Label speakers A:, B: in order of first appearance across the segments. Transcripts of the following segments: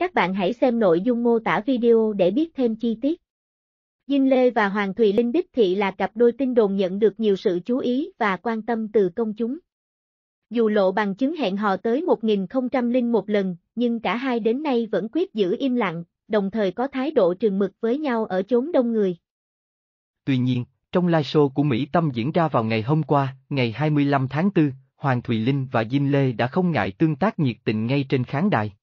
A: Các bạn hãy xem nội dung mô tả video để biết thêm chi tiết. Dinh Lê và Hoàng Thùy Linh Đích Thị là cặp đôi tin đồn nhận được nhiều sự chú ý và quan tâm từ công chúng. Dù lộ bằng chứng hẹn hò tới 1001 lần, nhưng cả hai đến nay vẫn quyết giữ im lặng, đồng thời có thái độ trừng mực với nhau ở chốn đông người.
B: Tuy nhiên, trong live show của Mỹ Tâm diễn ra vào ngày hôm qua, ngày 25 tháng 4, Hoàng Thùy Linh và Dinh Lê đã không ngại tương tác nhiệt tình ngay trên khán đài.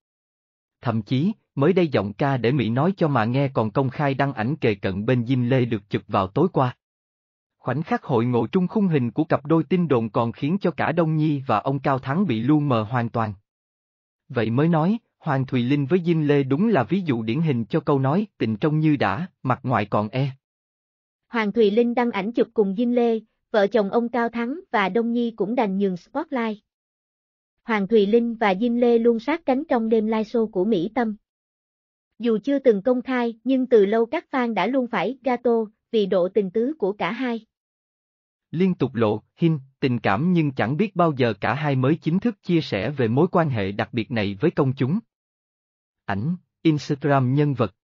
B: Thậm chí, mới đây giọng ca để Mỹ nói cho mà nghe còn công khai đăng ảnh kề cận bên Diêm Lê được chụp vào tối qua. Khoảnh khắc hội ngộ trung khung hình của cặp đôi tin đồn còn khiến cho cả Đông Nhi và ông Cao Thắng bị lu mờ hoàn toàn. Vậy mới nói, Hoàng Thùy Linh với Diêm Lê đúng là ví dụ điển hình cho câu nói tình trong như đã, mặt ngoài còn e.
A: Hoàng Thùy Linh đăng ảnh chụp cùng Diêm Lê, vợ chồng ông Cao Thắng và Đông Nhi cũng đành nhường spotlight. Hoàng Thùy Linh và Diêm Lê luôn sát cánh trong đêm live show của Mỹ Tâm. Dù chưa từng công khai, nhưng từ lâu các fan đã luôn phải gato vì độ tình tứ của cả hai.
B: Liên tục lộ, hin, tình cảm nhưng chẳng biết bao giờ cả hai mới chính thức chia sẻ về mối quan hệ đặc biệt này với công chúng.
A: Ảnh, Instagram nhân vật